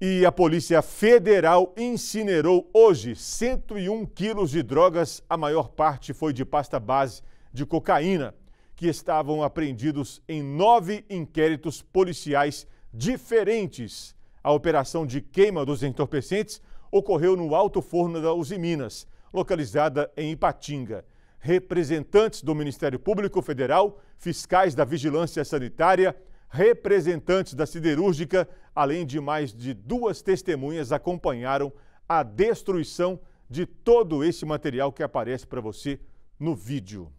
E a Polícia Federal incinerou hoje 101 quilos de drogas, a maior parte foi de pasta base de cocaína, que estavam apreendidos em nove inquéritos policiais diferentes. A operação de queima dos entorpecentes ocorreu no Alto Forno da Uzi Minas, localizada em Ipatinga. Representantes do Ministério Público Federal, fiscais da Vigilância Sanitária, representantes da siderúrgica, além de mais de duas testemunhas, acompanharam a destruição de todo esse material que aparece para você no vídeo.